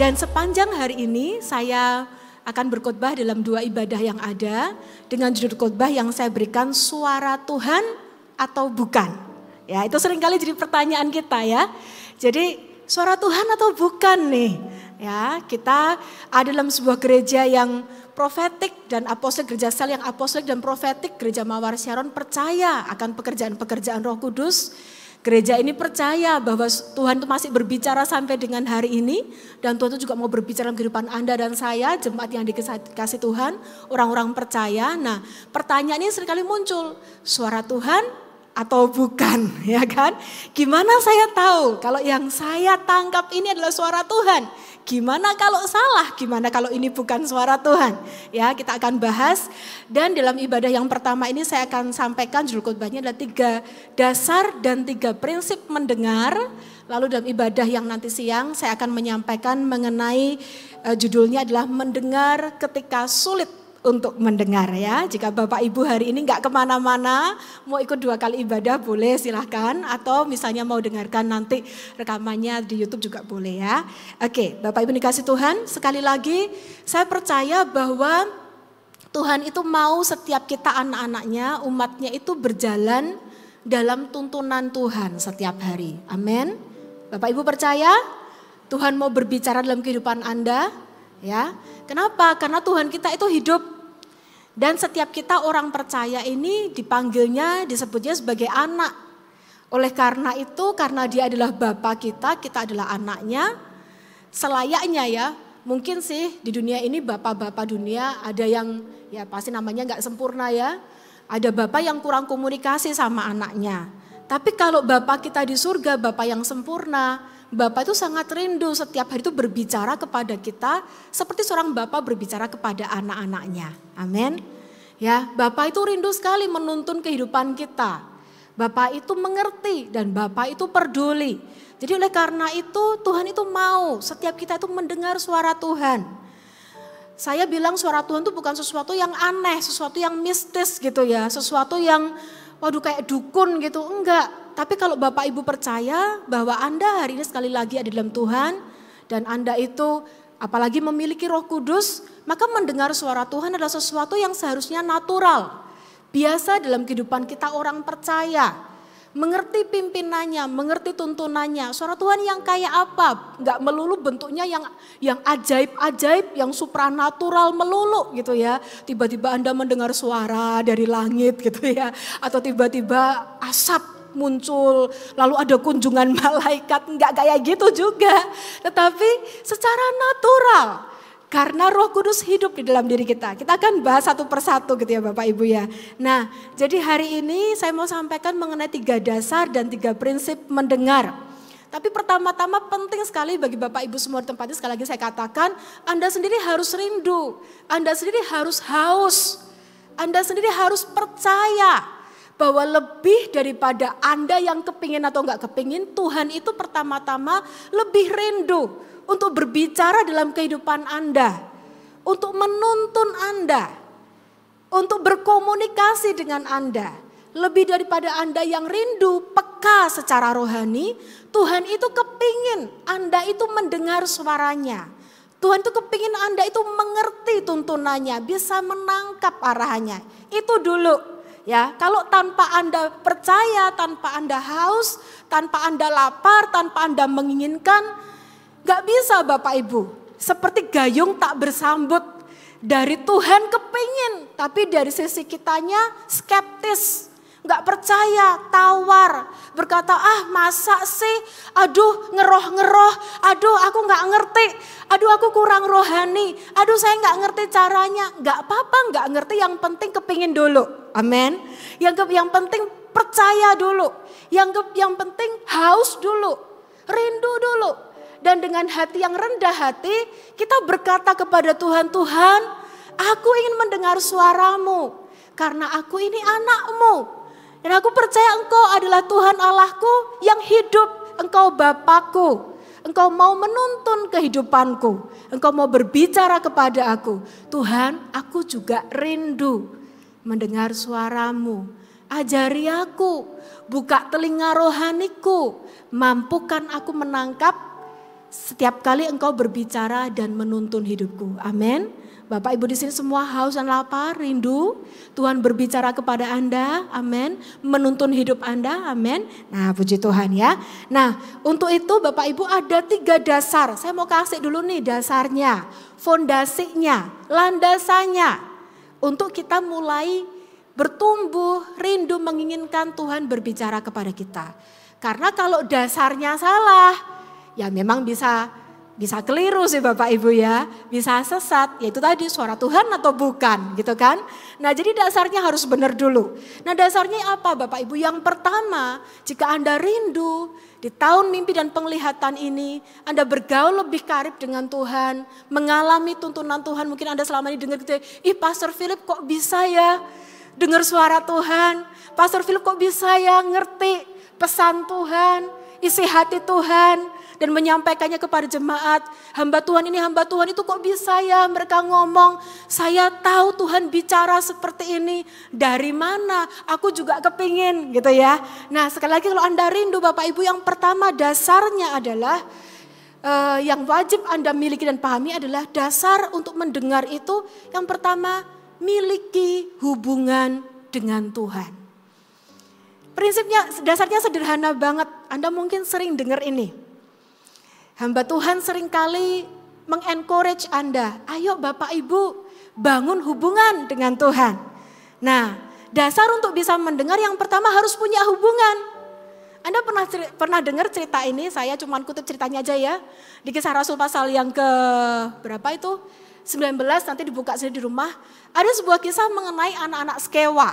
Dan sepanjang hari ini saya akan berkhotbah dalam dua ibadah yang ada dengan judul khotbah yang saya berikan suara Tuhan atau bukan. Ya, itu seringkali jadi pertanyaan kita ya. Jadi suara Tuhan atau bukan nih? Ya, kita ada dalam sebuah gereja yang profetik dan apostolik gereja sel yang apostolik dan profetik gereja Mawar Sharon percaya akan pekerjaan-pekerjaan Roh Kudus Gereja ini percaya bahwa Tuhan itu masih berbicara sampai dengan hari ini dan Tuhan itu juga mau berbicara dalam kehidupan Anda dan saya, jemaat yang dikasih Tuhan, orang-orang percaya. Nah, pertanyaan ini seringkali muncul, suara Tuhan atau bukan, ya kan? Gimana saya tahu kalau yang saya tangkap ini adalah suara Tuhan? Gimana kalau salah? Gimana kalau ini bukan suara Tuhan? Ya, kita akan bahas dan dalam ibadah yang pertama ini saya akan sampaikan judul khotbahnya adalah tiga dasar dan tiga prinsip mendengar. Lalu dalam ibadah yang nanti siang saya akan menyampaikan mengenai eh, judulnya adalah mendengar ketika sulit untuk mendengar ya. Jika Bapak Ibu hari ini nggak kemana-mana, mau ikut dua kali ibadah boleh silahkan. Atau misalnya mau dengarkan nanti rekamannya di Youtube juga boleh ya. Oke Bapak Ibu dikasih Tuhan sekali lagi saya percaya bahwa Tuhan itu mau setiap kita anak-anaknya, umatnya itu berjalan dalam tuntunan Tuhan setiap hari. Amin. Bapak Ibu percaya Tuhan mau berbicara dalam kehidupan Anda, ya. Kenapa? Karena Tuhan kita itu hidup dan setiap kita orang percaya ini dipanggilnya, disebutnya sebagai anak. Oleh karena itu, karena dia adalah bapak kita, kita adalah anaknya. Selayaknya ya, mungkin sih di dunia ini bapak-bapak dunia ada yang ya pasti namanya nggak sempurna ya. Ada bapak yang kurang komunikasi sama anaknya. Tapi kalau bapak kita di surga, bapak yang sempurna, Bapak itu sangat rindu setiap hari itu berbicara kepada kita seperti seorang bapak berbicara kepada anak-anaknya. Amin. Ya, bapak itu rindu sekali menuntun kehidupan kita. Bapak itu mengerti dan bapak itu peduli. Jadi oleh karena itu Tuhan itu mau setiap kita itu mendengar suara Tuhan. Saya bilang suara Tuhan itu bukan sesuatu yang aneh, sesuatu yang mistis gitu ya, sesuatu yang waduh kayak dukun gitu, enggak tapi kalau Bapak Ibu percaya bahwa Anda hari ini sekali lagi ada dalam Tuhan dan Anda itu apalagi memiliki Roh Kudus, maka mendengar suara Tuhan adalah sesuatu yang seharusnya natural. Biasa dalam kehidupan kita orang percaya mengerti pimpinannya, mengerti tuntunannya. Suara Tuhan yang kayak apa? Enggak melulu bentuknya yang yang ajaib-ajaib, yang supranatural melulu gitu ya. Tiba-tiba Anda mendengar suara dari langit gitu ya, atau tiba-tiba asap muncul, lalu ada kunjungan malaikat, enggak kayak gitu juga. Tetapi secara natural, karena roh kudus hidup di dalam diri kita. Kita akan bahas satu persatu gitu ya Bapak Ibu ya. Nah jadi hari ini saya mau sampaikan mengenai tiga dasar dan tiga prinsip mendengar. Tapi pertama-tama penting sekali bagi Bapak Ibu semua tempatnya sekali lagi saya katakan Anda sendiri harus rindu, Anda sendiri harus haus, Anda sendiri harus percaya bahwa lebih daripada Anda yang kepingin atau enggak kepingin, Tuhan itu pertama-tama lebih rindu untuk berbicara dalam kehidupan Anda, untuk menuntun Anda, untuk berkomunikasi dengan Anda. Lebih daripada Anda yang rindu, peka secara rohani, Tuhan itu kepingin Anda itu mendengar suaranya. Tuhan itu kepingin Anda itu mengerti tuntunannya, bisa menangkap arahannya. Itu dulu Ya, kalau tanpa Anda percaya, tanpa Anda haus, tanpa Anda lapar, tanpa Anda menginginkan, nggak bisa Bapak Ibu. Seperti gayung tak bersambut dari Tuhan kepingin, tapi dari sisi kitanya skeptis. Nggak percaya, tawar. Berkata, ah masa sih? Aduh ngeroh-ngeroh. Aduh aku nggak ngerti. Aduh aku kurang rohani. Aduh saya nggak ngerti caranya. Nggak apa-apa nggak ngerti yang penting kepingin dulu. Amin. Yang, ke- yang penting percaya dulu. Yang, ke- yang penting haus dulu. Rindu dulu. Dan dengan hati yang rendah hati kita berkata kepada Tuhan, Tuhan aku ingin mendengar suaramu. Karena aku ini anakmu, dan aku percaya engkau adalah Tuhan Allahku yang hidup, engkau Bapakku. Engkau mau menuntun kehidupanku, engkau mau berbicara kepada aku. Tuhan, aku juga rindu mendengar suaramu. Ajari aku, buka telinga rohaniku, mampukan aku menangkap setiap kali engkau berbicara dan menuntun hidupku. Amin. Bapak Ibu di sini semua haus dan lapar, rindu. Tuhan berbicara kepada Anda, amin. Menuntun hidup Anda, amin. Nah puji Tuhan ya. Nah untuk itu Bapak Ibu ada tiga dasar. Saya mau kasih dulu nih dasarnya, fondasinya, landasannya. Untuk kita mulai bertumbuh, rindu menginginkan Tuhan berbicara kepada kita. Karena kalau dasarnya salah, ya memang bisa bisa keliru sih Bapak Ibu ya, bisa sesat, yaitu tadi suara Tuhan atau bukan gitu kan. Nah jadi dasarnya harus benar dulu. Nah dasarnya apa Bapak Ibu? Yang pertama, jika Anda rindu di tahun mimpi dan penglihatan ini, Anda bergaul lebih karib dengan Tuhan, mengalami tuntunan Tuhan, mungkin Anda selama ini dengar gitu, ya, ih Pastor Philip kok bisa ya dengar suara Tuhan, Pastor Philip kok bisa ya ngerti pesan Tuhan, isi hati Tuhan, dan menyampaikannya kepada jemaat. Hamba Tuhan ini hamba Tuhan itu kok bisa ya mereka ngomong. Saya tahu Tuhan bicara seperti ini. Dari mana? Aku juga kepingin gitu ya. Nah sekali lagi kalau Anda rindu Bapak Ibu yang pertama dasarnya adalah uh, yang wajib Anda miliki dan pahami adalah dasar untuk mendengar itu yang pertama miliki hubungan dengan Tuhan. Prinsipnya dasarnya sederhana banget. Anda mungkin sering dengar ini. Hamba Tuhan seringkali mengencourage Anda, ayo Bapak Ibu bangun hubungan dengan Tuhan. Nah, dasar untuk bisa mendengar yang pertama harus punya hubungan. Anda pernah pernah dengar cerita ini? Saya cuma kutip ceritanya aja ya. Di kisah Rasul pasal yang ke berapa itu? 19 nanti dibuka sendiri di rumah. Ada sebuah kisah mengenai anak-anak skewa.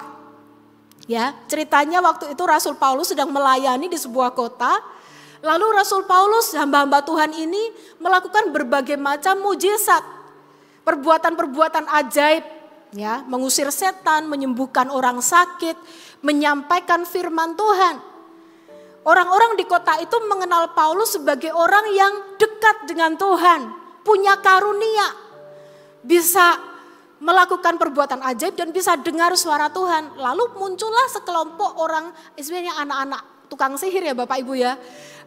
Ya, ceritanya waktu itu Rasul Paulus sedang melayani di sebuah kota Lalu Rasul Paulus, hamba-hamba Tuhan ini melakukan berbagai macam mujizat, perbuatan-perbuatan ajaib, ya, mengusir setan, menyembuhkan orang sakit, menyampaikan firman Tuhan. Orang-orang di kota itu mengenal Paulus sebagai orang yang dekat dengan Tuhan, punya karunia, bisa melakukan perbuatan ajaib dan bisa dengar suara Tuhan. Lalu muncullah sekelompok orang, istilahnya anak-anak tukang sihir ya Bapak Ibu ya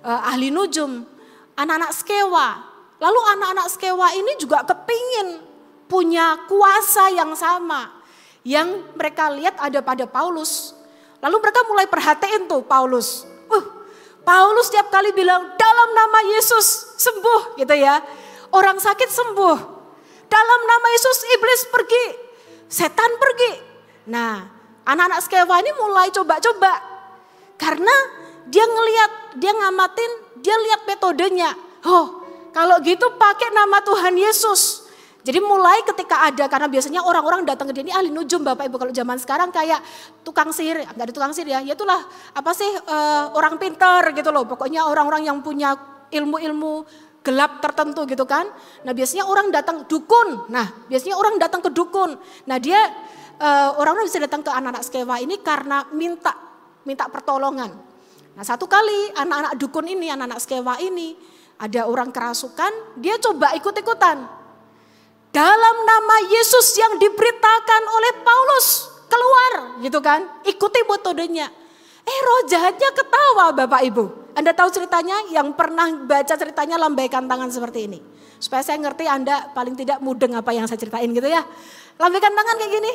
uh, ahli nujum, anak-anak skewa. Lalu anak-anak skewa ini juga kepingin punya kuasa yang sama. Yang mereka lihat ada pada Paulus. Lalu mereka mulai perhatiin tuh Paulus. Uh, Paulus tiap kali bilang dalam nama Yesus sembuh gitu ya. Orang sakit sembuh. Dalam nama Yesus iblis pergi. Setan pergi. Nah anak-anak skewa ini mulai coba-coba. Karena dia ngeliat, dia ngamatin, dia lihat metodenya. Oh, kalau gitu pakai nama Tuhan Yesus. Jadi mulai ketika ada karena biasanya orang-orang datang ke dia ini ahli nujum Bapak Ibu kalau zaman sekarang kayak tukang sihir, enggak ada tukang sihir ya. Ya itulah apa sih uh, orang pinter gitu loh. Pokoknya orang-orang yang punya ilmu-ilmu gelap tertentu gitu kan. Nah, biasanya orang datang dukun. Nah, biasanya orang datang ke dukun. Nah, dia uh, orang-orang bisa datang ke anak-anak skewa ini karena minta minta pertolongan. Nah satu kali anak-anak dukun ini, anak-anak skewa ini, ada orang kerasukan, dia coba ikut-ikutan. Dalam nama Yesus yang diberitakan oleh Paulus, keluar gitu kan, ikuti metodenya. Eh roh jahatnya ketawa Bapak Ibu. Anda tahu ceritanya yang pernah baca ceritanya lambaikan tangan seperti ini. Supaya saya ngerti Anda paling tidak mudeng apa yang saya ceritain gitu ya. Lambaikan tangan kayak gini.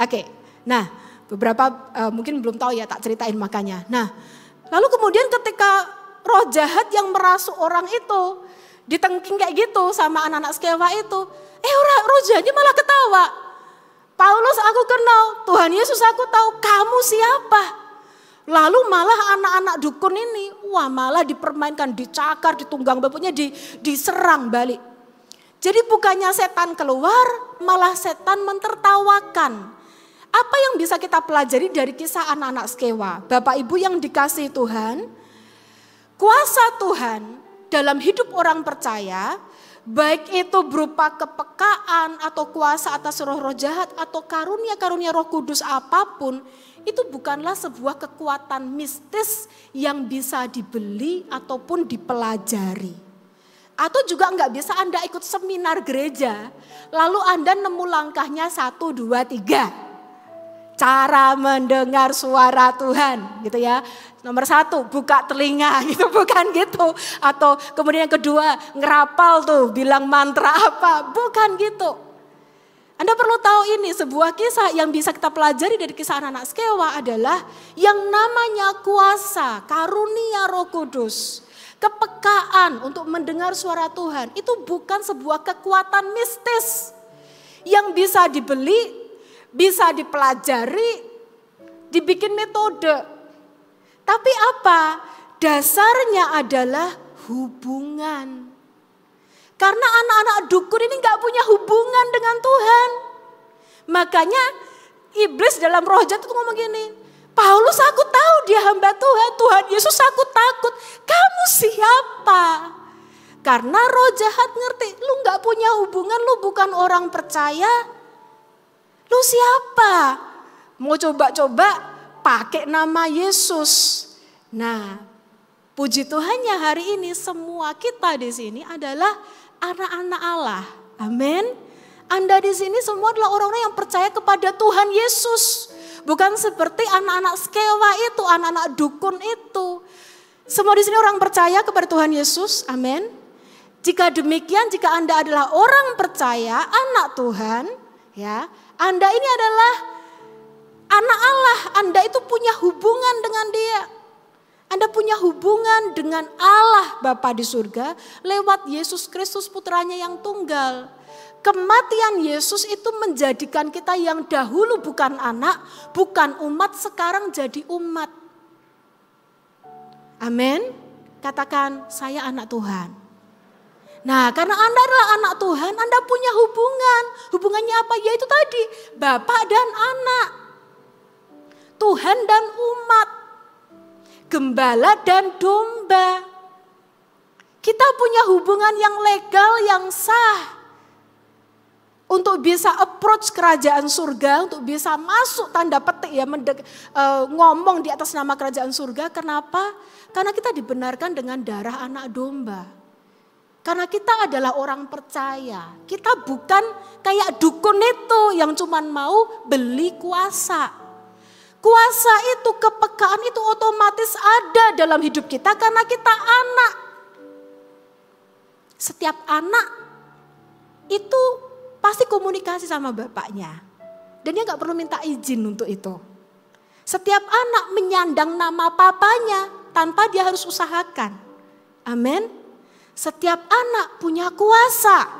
Oke, nah beberapa uh, mungkin belum tahu ya tak ceritain makanya. Nah Lalu kemudian ketika roh jahat yang merasuk orang itu ditengking kayak gitu sama anak-anak skewa itu, eh roh, roh jahatnya malah ketawa. Paulus aku kenal, Tuhan Yesus aku tahu kamu siapa. Lalu malah anak-anak dukun ini, wah malah dipermainkan, dicakar, ditunggang, bapaknya di, diserang balik. Jadi bukannya setan keluar, malah setan mentertawakan. Apa yang bisa kita pelajari dari kisah anak-anak skewa? Bapak Ibu yang dikasih Tuhan, kuasa Tuhan dalam hidup orang percaya, baik itu berupa kepekaan atau kuasa atas roh-roh jahat atau karunia-karunia roh kudus apapun, itu bukanlah sebuah kekuatan mistis yang bisa dibeli ataupun dipelajari. Atau juga nggak bisa Anda ikut seminar gereja, lalu Anda nemu langkahnya satu, dua, tiga cara mendengar suara Tuhan gitu ya. Nomor satu, buka telinga gitu, bukan gitu. Atau kemudian yang kedua, ngerapal tuh, bilang mantra apa, bukan gitu. Anda perlu tahu ini, sebuah kisah yang bisa kita pelajari dari kisah anak-anak sekewa adalah yang namanya kuasa, karunia roh kudus. Kepekaan untuk mendengar suara Tuhan itu bukan sebuah kekuatan mistis yang bisa dibeli bisa dipelajari, dibikin metode. Tapi apa? Dasarnya adalah hubungan. Karena anak-anak dukun ini nggak punya hubungan dengan Tuhan. Makanya iblis dalam roh jatuh itu ngomong gini, Paulus aku tahu dia hamba Tuhan, Tuhan Yesus aku takut. Kamu siapa? Karena roh jahat ngerti, lu nggak punya hubungan, lu bukan orang percaya, Lu siapa? Mau coba-coba pakai nama Yesus. Nah, puji Tuhannya hari ini semua kita di sini adalah anak-anak Allah. Amin. Anda di sini semua adalah orang-orang yang percaya kepada Tuhan Yesus. Bukan seperti anak-anak skewa itu, anak-anak dukun itu. Semua di sini orang percaya kepada Tuhan Yesus. Amin. Jika demikian, jika Anda adalah orang percaya, anak Tuhan, ya, anda ini adalah anak Allah, Anda itu punya hubungan dengan Dia. Anda punya hubungan dengan Allah Bapa di surga lewat Yesus Kristus putranya yang tunggal. Kematian Yesus itu menjadikan kita yang dahulu bukan anak, bukan umat, sekarang jadi umat. Amin. Katakan, saya anak Tuhan. Nah karena Anda adalah anak Tuhan, Anda punya hubungan. Hubungannya apa? Ya itu tadi, Bapak dan anak. Tuhan dan umat. Gembala dan domba. Kita punya hubungan yang legal, yang sah untuk bisa approach kerajaan surga, untuk bisa masuk tanda petik ya mendek, e, ngomong di atas nama kerajaan surga. Kenapa? Karena kita dibenarkan dengan darah anak domba. Karena kita adalah orang percaya. Kita bukan kayak dukun itu yang cuma mau beli kuasa. Kuasa itu, kepekaan itu otomatis ada dalam hidup kita karena kita anak. Setiap anak itu pasti komunikasi sama bapaknya. Dan dia gak perlu minta izin untuk itu. Setiap anak menyandang nama papanya tanpa dia harus usahakan. Amin. Setiap anak punya kuasa.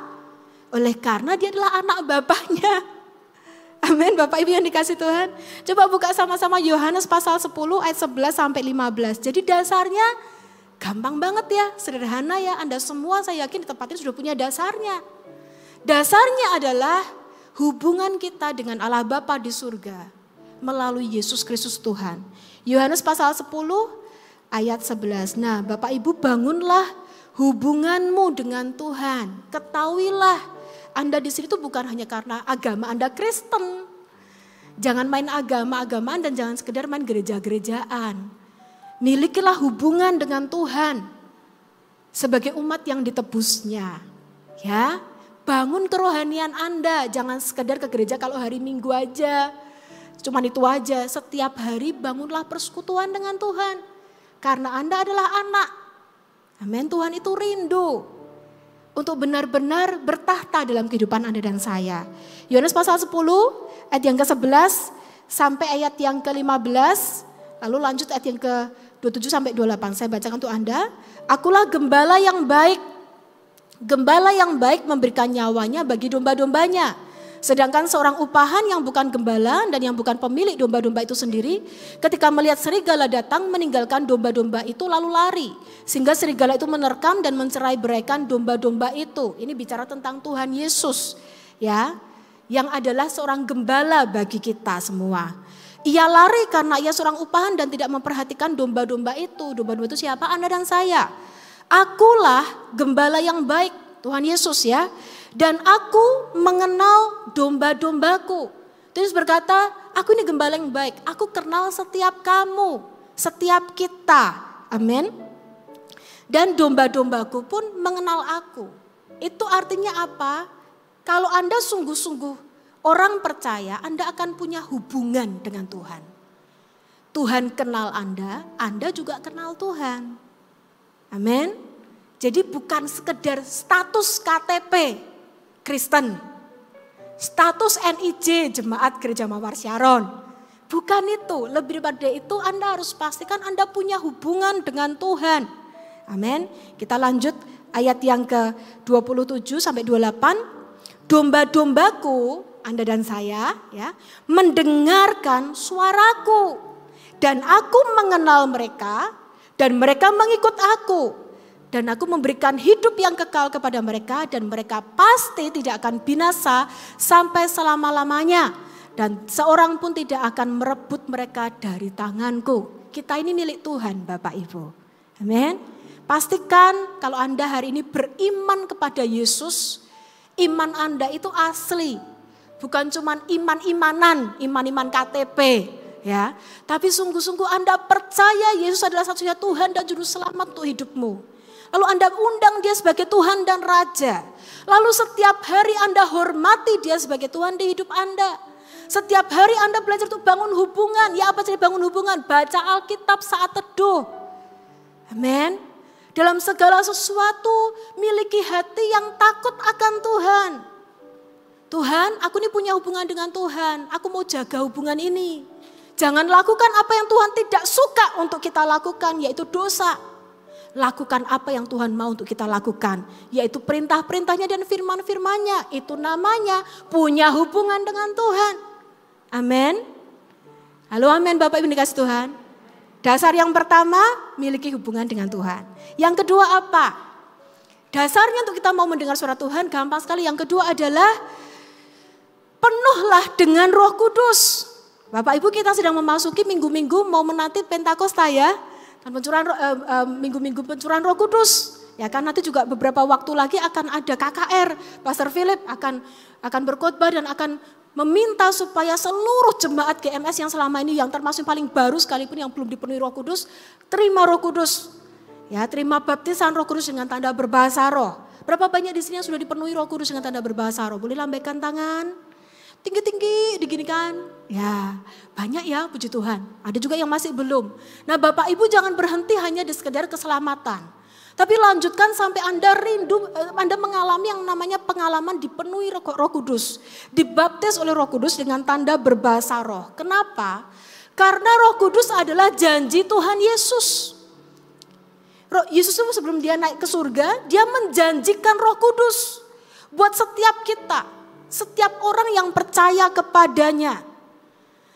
Oleh karena dia adalah anak bapaknya. Amin Bapak Ibu yang dikasih Tuhan. Coba buka sama-sama Yohanes pasal 10 ayat 11 sampai 15. Jadi dasarnya gampang banget ya, sederhana ya. Anda semua saya yakin di tempat ini sudah punya dasarnya. Dasarnya adalah hubungan kita dengan Allah Bapa di surga melalui Yesus Kristus Tuhan. Yohanes pasal 10 ayat 11. Nah, Bapak Ibu bangunlah hubunganmu dengan Tuhan. Ketahuilah, Anda di sini itu bukan hanya karena agama Anda Kristen. Jangan main agama-agamaan dan jangan sekedar main gereja-gerejaan. Milikilah hubungan dengan Tuhan sebagai umat yang ditebusnya. Ya, bangun kerohanian Anda, jangan sekedar ke gereja kalau hari Minggu aja. Cuman itu aja, setiap hari bangunlah persekutuan dengan Tuhan. Karena Anda adalah anak, Amin. Tuhan itu rindu untuk benar-benar bertahta dalam kehidupan Anda dan saya. Yohanes pasal 10 ayat yang ke-11 sampai ayat yang ke-15, lalu lanjut ayat yang ke-27 sampai 28. Saya bacakan untuk Anda. Akulah gembala yang baik. Gembala yang baik memberikan nyawanya bagi domba-dombanya. Sedangkan seorang upahan yang bukan gembala dan yang bukan pemilik domba-domba itu sendiri, ketika melihat serigala datang meninggalkan domba-domba itu lalu lari. Sehingga serigala itu menerkam dan mencerai beraikan domba-domba itu. Ini bicara tentang Tuhan Yesus ya, yang adalah seorang gembala bagi kita semua. Ia lari karena ia seorang upahan dan tidak memperhatikan domba-domba itu. Domba-domba itu siapa? Anda dan saya. Akulah gembala yang baik, Tuhan Yesus ya dan aku mengenal domba-dombaku. Terus berkata, aku ini gembala yang baik. Aku kenal setiap kamu, setiap kita. Amin. Dan domba-dombaku pun mengenal aku. Itu artinya apa? Kalau Anda sungguh-sungguh orang percaya, Anda akan punya hubungan dengan Tuhan. Tuhan kenal Anda, Anda juga kenal Tuhan. Amin. Jadi bukan sekedar status KTP. Kristen. Status NIJ, Jemaat Gereja Mawar Syaron. Bukan itu, lebih daripada itu Anda harus pastikan Anda punya hubungan dengan Tuhan. Amin. Kita lanjut ayat yang ke-27 sampai 28. Domba-dombaku, Anda dan saya, ya, mendengarkan suaraku dan aku mengenal mereka dan mereka mengikut aku. Dan aku memberikan hidup yang kekal kepada mereka dan mereka pasti tidak akan binasa sampai selama-lamanya. Dan seorang pun tidak akan merebut mereka dari tanganku. Kita ini milik Tuhan Bapak Ibu. Amin. Pastikan kalau Anda hari ini beriman kepada Yesus, iman Anda itu asli. Bukan cuma iman-imanan, iman-iman KTP, ya. Tapi sungguh-sungguh Anda percaya Yesus adalah satu satunya Tuhan dan juru selamat untuk hidupmu. Lalu Anda undang dia sebagai Tuhan dan Raja. Lalu setiap hari Anda hormati dia sebagai Tuhan di hidup Anda. Setiap hari Anda belajar untuk bangun hubungan. Ya apa jadi bangun hubungan? Baca Alkitab saat teduh. Amin. Dalam segala sesuatu miliki hati yang takut akan Tuhan. Tuhan, aku ini punya hubungan dengan Tuhan. Aku mau jaga hubungan ini. Jangan lakukan apa yang Tuhan tidak suka untuk kita lakukan, yaitu dosa lakukan apa yang Tuhan mau untuk kita lakukan. Yaitu perintah-perintahnya dan firman-firmannya. Itu namanya punya hubungan dengan Tuhan. Amin. Halo amin Bapak Ibu dikasih Tuhan. Dasar yang pertama, miliki hubungan dengan Tuhan. Yang kedua apa? Dasarnya untuk kita mau mendengar suara Tuhan gampang sekali. Yang kedua adalah penuhlah dengan Roh Kudus. Bapak Ibu kita sedang memasuki minggu-minggu mau menanti Pentakosta ya. Dan pencurahan uh, uh, minggu-minggu pencurahan Roh Kudus. Ya kan nanti juga beberapa waktu lagi akan ada KKR, Pastor Philip akan akan berkhotbah dan akan meminta supaya seluruh jemaat GMS yang selama ini yang termasuk yang paling baru sekalipun yang belum dipenuhi Roh Kudus, terima Roh Kudus. Ya, terima baptisan Roh Kudus dengan tanda berbahasa roh. Berapa banyak di sini yang sudah dipenuhi Roh Kudus dengan tanda berbahasa roh? Boleh lambaikan tangan? tinggi-tinggi kan Ya, banyak ya puji Tuhan. Ada juga yang masih belum. Nah Bapak Ibu jangan berhenti hanya di sekedar keselamatan. Tapi lanjutkan sampai Anda rindu, eh, Anda mengalami yang namanya pengalaman dipenuhi roh, roh kudus. Dibaptis oleh roh kudus dengan tanda berbahasa roh. Kenapa? Karena roh kudus adalah janji Tuhan Yesus. Roh, Yesus itu sebelum dia naik ke surga, dia menjanjikan roh kudus. Buat setiap kita, setiap orang yang percaya kepadanya.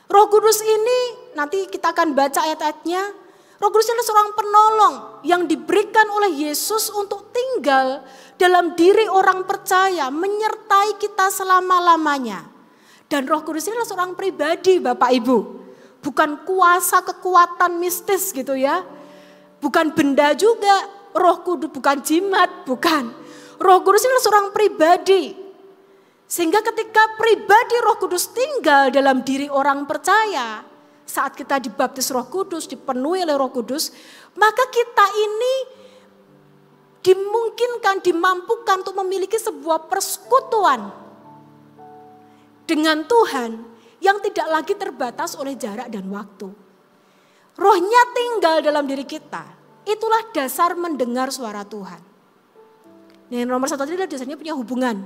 Roh Kudus ini nanti kita akan baca ayat-ayatnya. Roh Kudus adalah seorang penolong yang diberikan oleh Yesus untuk tinggal dalam diri orang percaya, menyertai kita selama-lamanya. Dan Roh Kudus ini adalah seorang pribadi, Bapak Ibu. Bukan kuasa kekuatan mistis gitu ya. Bukan benda juga, Roh Kudus bukan jimat, bukan. Roh Kudus ini adalah seorang pribadi sehingga ketika pribadi Roh Kudus tinggal dalam diri orang percaya, saat kita dibaptis Roh Kudus, dipenuhi oleh Roh Kudus, maka kita ini dimungkinkan, dimampukan untuk memiliki sebuah persekutuan dengan Tuhan yang tidak lagi terbatas oleh jarak dan waktu. Rohnya tinggal dalam diri kita. Itulah dasar mendengar suara Tuhan. Nah, yang nomor satu tadi adalah dasarnya punya hubungan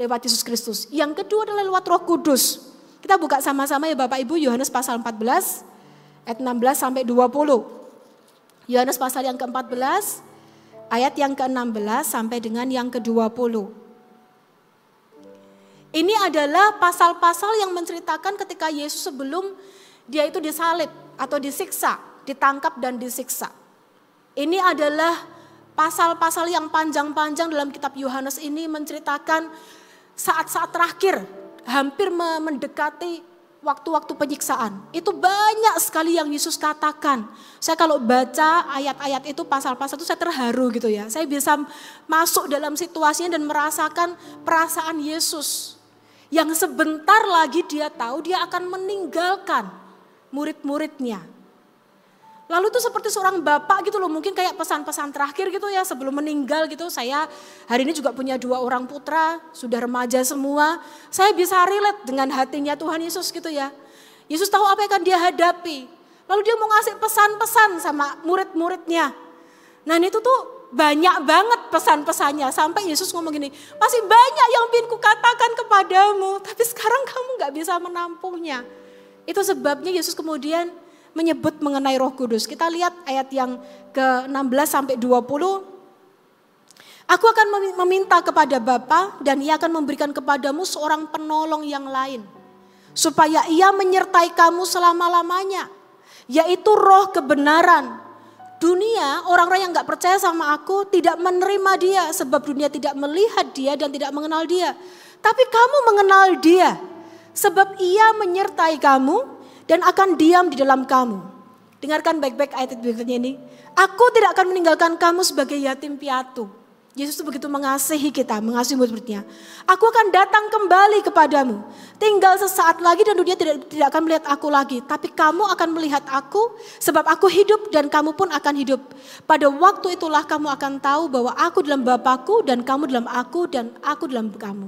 lewat Yesus Kristus. Yang kedua adalah lewat Roh Kudus. Kita buka sama-sama ya Bapak Ibu Yohanes pasal 14 ayat 16 sampai 20. Yohanes pasal yang ke-14 ayat yang ke-16 sampai dengan yang ke-20. Ini adalah pasal-pasal yang menceritakan ketika Yesus sebelum dia itu disalib atau disiksa, ditangkap dan disiksa. Ini adalah pasal-pasal yang panjang-panjang dalam kitab Yohanes ini menceritakan saat-saat terakhir hampir mendekati waktu-waktu penyiksaan. Itu banyak sekali yang Yesus katakan. Saya kalau baca ayat-ayat itu pasal-pasal itu saya terharu gitu ya. Saya bisa masuk dalam situasinya dan merasakan perasaan Yesus. Yang sebentar lagi dia tahu dia akan meninggalkan murid-muridnya. Lalu itu seperti seorang bapak gitu loh, mungkin kayak pesan-pesan terakhir gitu ya sebelum meninggal gitu. Saya hari ini juga punya dua orang putra, sudah remaja semua. Saya bisa relate dengan hatinya Tuhan Yesus gitu ya. Yesus tahu apa yang akan dia hadapi. Lalu dia mau ngasih pesan-pesan sama murid-muridnya. Nah itu tuh banyak banget pesan-pesannya. Sampai Yesus ngomong gini, masih banyak yang ingin kukatakan kepadamu. Tapi sekarang kamu gak bisa menampungnya. Itu sebabnya Yesus kemudian menyebut mengenai Roh Kudus. Kita lihat ayat yang ke-16 sampai 20. Aku akan meminta kepada Bapa dan Ia akan memberikan kepadamu seorang penolong yang lain supaya Ia menyertai kamu selama-lamanya, yaitu Roh kebenaran. Dunia, orang-orang yang gak percaya sama aku tidak menerima dia sebab dunia tidak melihat dia dan tidak mengenal dia. Tapi kamu mengenal dia sebab ia menyertai kamu dan akan diam di dalam kamu. Dengarkan baik-baik ayat berikutnya ini. Aku tidak akan meninggalkan kamu sebagai yatim piatu. Yesus itu begitu mengasihi kita, mengasihi murid-muridnya. Aku akan datang kembali kepadamu. Tinggal sesaat lagi dan dunia tidak, tidak akan melihat aku lagi. Tapi kamu akan melihat aku sebab aku hidup dan kamu pun akan hidup. Pada waktu itulah kamu akan tahu bahwa aku dalam Bapakku dan kamu dalam aku dan aku dalam kamu.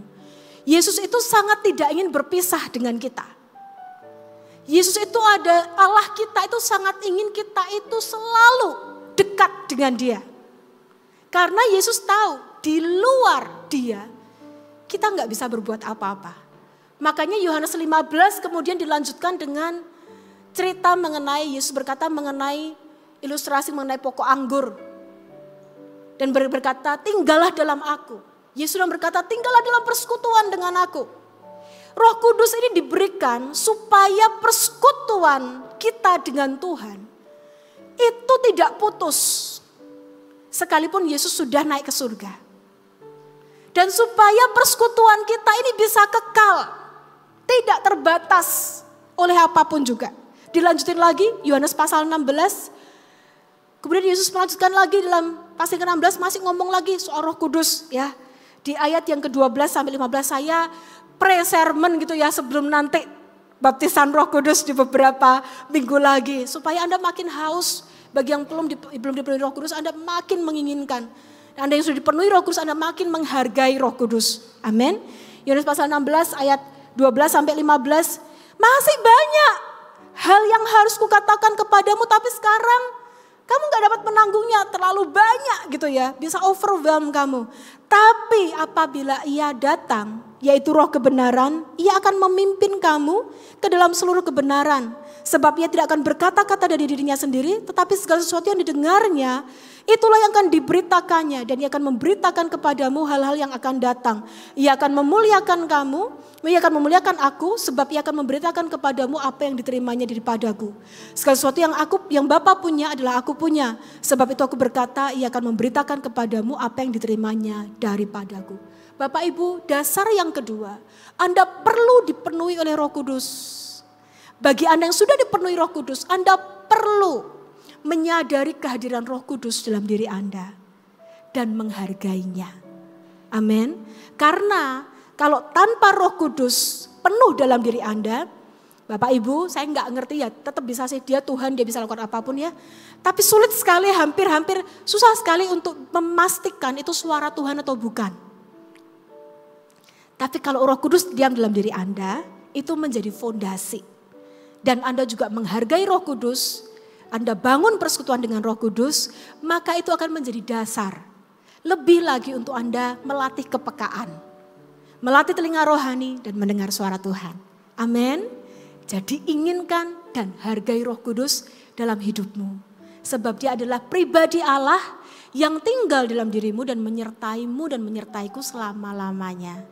Yesus itu sangat tidak ingin berpisah dengan kita. Yesus itu ada Allah kita itu sangat ingin kita itu selalu dekat dengan dia. Karena Yesus tahu di luar dia kita nggak bisa berbuat apa-apa. Makanya Yohanes 15 kemudian dilanjutkan dengan cerita mengenai Yesus berkata mengenai ilustrasi mengenai pokok anggur. Dan berkata tinggallah dalam aku. Yesus yang berkata tinggallah dalam persekutuan dengan aku. Roh Kudus ini diberikan supaya persekutuan kita dengan Tuhan itu tidak putus. Sekalipun Yesus sudah naik ke surga. Dan supaya persekutuan kita ini bisa kekal, tidak terbatas oleh apapun juga. Dilanjutin lagi Yohanes pasal 16. Kemudian Yesus melanjutkan lagi dalam pasal 16 masih ngomong lagi soal Roh Kudus ya. Di ayat yang ke-12 sampai 15 saya pre-sermon gitu ya sebelum nanti baptisan Roh Kudus di beberapa minggu lagi supaya Anda makin haus bagi yang belum di, belum dipenuhi Roh Kudus Anda makin menginginkan. Anda yang sudah dipenuhi Roh Kudus Anda makin menghargai Roh Kudus. Amin. Yohanes pasal 16 ayat 12 sampai 15 masih banyak hal yang harus kukatakan kepadamu tapi sekarang kamu gak dapat menanggungnya terlalu banyak gitu ya, bisa overwhelm kamu. Tapi apabila ia datang, yaitu roh kebenaran, ia akan memimpin kamu ke dalam seluruh kebenaran. Sebab ia tidak akan berkata-kata dari dirinya sendiri, tetapi segala sesuatu yang didengarnya Itulah yang akan diberitakannya dan ia akan memberitakan kepadamu hal-hal yang akan datang. Ia akan memuliakan kamu, ia akan memuliakan aku sebab ia akan memberitakan kepadamu apa yang diterimanya daripadaku. Segala sesuatu yang aku yang Bapa punya adalah aku punya. Sebab itu aku berkata ia akan memberitakan kepadamu apa yang diterimanya daripadaku. Bapak Ibu, dasar yang kedua, Anda perlu dipenuhi oleh Roh Kudus. Bagi Anda yang sudah dipenuhi Roh Kudus, Anda perlu menyadari kehadiran Roh Kudus dalam diri Anda dan menghargainya. Amin. Karena kalau tanpa Roh Kudus penuh dalam diri Anda, Bapak Ibu, saya nggak ngerti ya, tetap bisa sih dia Tuhan, dia bisa lakukan apapun ya. Tapi sulit sekali, hampir-hampir susah sekali untuk memastikan itu suara Tuhan atau bukan. Tapi kalau Roh Kudus diam dalam diri Anda, itu menjadi fondasi. Dan Anda juga menghargai Roh Kudus anda bangun persekutuan dengan Roh Kudus, maka itu akan menjadi dasar. Lebih lagi untuk Anda melatih kepekaan, melatih telinga rohani dan mendengar suara Tuhan. Amin. Jadi inginkan dan hargai Roh Kudus dalam hidupmu. Sebab dia adalah pribadi Allah yang tinggal dalam dirimu dan menyertaimu dan menyertaiku selama-lamanya.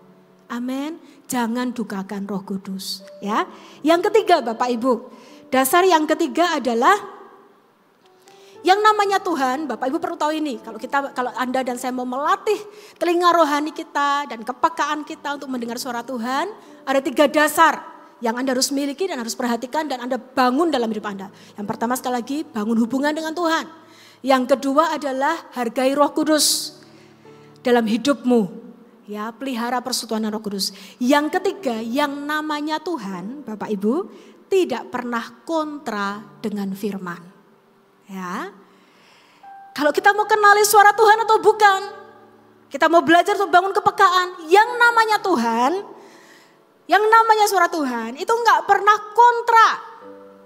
Amin. Jangan dukakan Roh Kudus, ya. Yang ketiga Bapak Ibu, dasar yang ketiga adalah yang namanya Tuhan, Bapak Ibu perlu tahu ini. Kalau kita, kalau Anda dan saya mau melatih telinga rohani kita dan kepekaan kita untuk mendengar suara Tuhan, ada tiga dasar yang Anda harus miliki dan harus perhatikan dan Anda bangun dalam hidup Anda. Yang pertama sekali lagi, bangun hubungan dengan Tuhan. Yang kedua adalah hargai Roh Kudus dalam hidupmu. Ya, pelihara persekutuan Roh Kudus. Yang ketiga, yang namanya Tuhan, Bapak Ibu, tidak pernah kontra dengan firman. Ya. Kalau kita mau kenali suara Tuhan atau bukan, kita mau belajar untuk bangun kepekaan. Yang namanya Tuhan, yang namanya suara Tuhan itu nggak pernah kontra,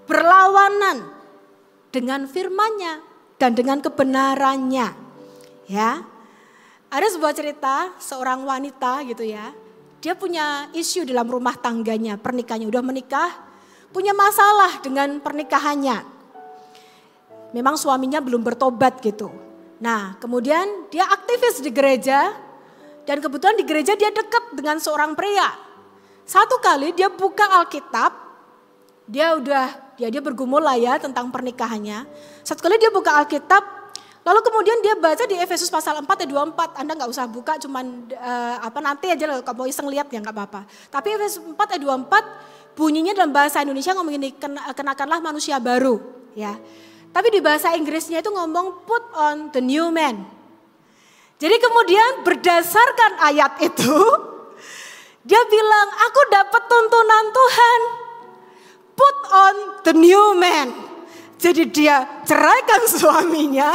berlawanan dengan firmannya dan dengan kebenarannya. Ya. Ada sebuah cerita seorang wanita gitu ya. Dia punya isu dalam rumah tangganya, pernikahannya udah menikah, punya masalah dengan pernikahannya memang suaminya belum bertobat gitu. Nah kemudian dia aktivis di gereja dan kebetulan di gereja dia dekat dengan seorang pria. Satu kali dia buka Alkitab, dia udah ya dia bergumul lah ya tentang pernikahannya. Satu kali dia buka Alkitab, lalu kemudian dia baca di Efesus pasal 4 ayat 24. Anda nggak usah buka, cuman uh, apa nanti aja kalau mau iseng lihat ya nggak apa-apa. Tapi Efesus 4 ayat 24 bunyinya dalam bahasa Indonesia ngomong ini kenakanlah manusia baru ya. Tapi di bahasa Inggrisnya itu ngomong put on the new man. Jadi kemudian berdasarkan ayat itu dia bilang aku dapat tuntunan Tuhan. Put on the new man. Jadi dia ceraikan suaminya,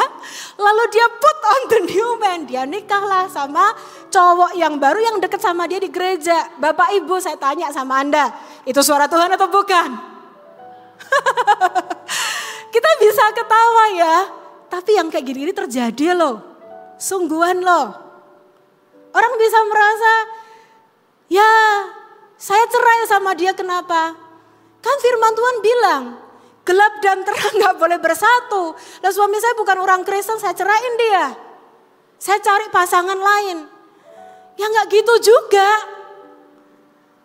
lalu dia put on the new man. Dia nikahlah sama cowok yang baru yang deket sama dia di gereja. Bapak Ibu saya tanya sama Anda, itu suara Tuhan atau bukan? Kita bisa ketawa ya, tapi yang kayak gini ini terjadi loh. Sungguhan loh. Orang bisa merasa, ya saya cerai sama dia kenapa? Kan firman Tuhan bilang, gelap dan terang gak boleh bersatu. Dan suami saya bukan orang Kristen, saya cerain dia. Saya cari pasangan lain. Ya gak gitu juga.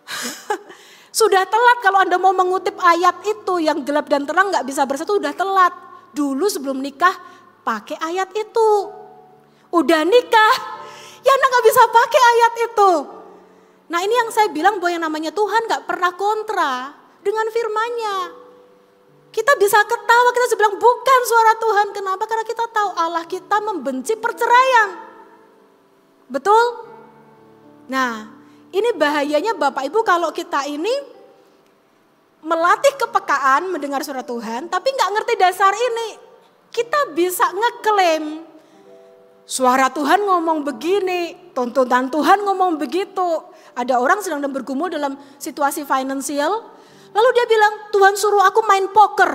Sudah telat kalau Anda mau mengutip ayat itu yang gelap dan terang nggak bisa bersatu sudah telat. Dulu sebelum nikah pakai ayat itu. Udah nikah, ya Anda nggak bisa pakai ayat itu. Nah ini yang saya bilang bahwa yang namanya Tuhan nggak pernah kontra dengan firmannya. Kita bisa ketawa, kita bisa bilang bukan suara Tuhan. Kenapa? Karena kita tahu Allah kita membenci perceraian. Betul? Nah, ini bahayanya Bapak Ibu kalau kita ini melatih kepekaan mendengar suara Tuhan tapi nggak ngerti dasar ini. Kita bisa ngeklaim suara Tuhan ngomong begini, tuntutan Tuhan ngomong begitu. Ada orang sedang bergumul dalam situasi finansial, lalu dia bilang, Tuhan suruh aku main poker,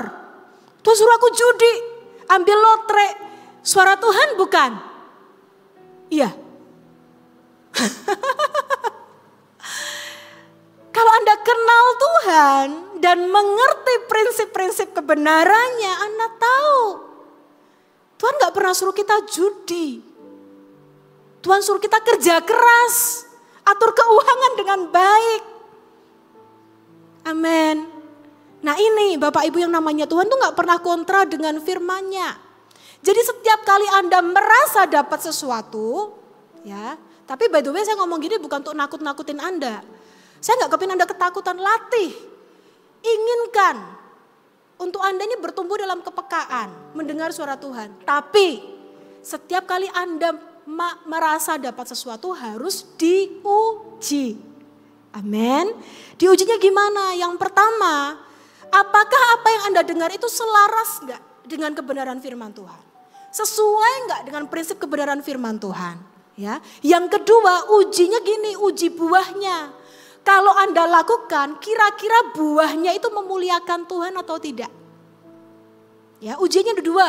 Tuhan suruh aku judi, ambil lotre, suara Tuhan bukan? Iya. Kalau Anda kenal Tuhan dan mengerti prinsip-prinsip kebenarannya, Anda tahu. Tuhan gak pernah suruh kita judi. Tuhan suruh kita kerja keras. Atur keuangan dengan baik. Amin. Nah ini Bapak Ibu yang namanya Tuhan tuh gak pernah kontra dengan firmannya. Jadi setiap kali Anda merasa dapat sesuatu, ya tapi by the way saya ngomong gini bukan untuk nakut-nakutin Anda. Saya nggak kepingin Anda ketakutan, latih. Inginkan untuk Anda ini bertumbuh dalam kepekaan, mendengar suara Tuhan. Tapi setiap kali Anda merasa dapat sesuatu harus diuji. Amin. Diujinya gimana? Yang pertama, apakah apa yang Anda dengar itu selaras enggak dengan kebenaran firman Tuhan? Sesuai enggak dengan prinsip kebenaran firman Tuhan? Ya. Yang kedua, ujinya gini, uji buahnya. Kalau Anda lakukan, kira-kira buahnya itu memuliakan Tuhan atau tidak? Ya, ujinya ada dua.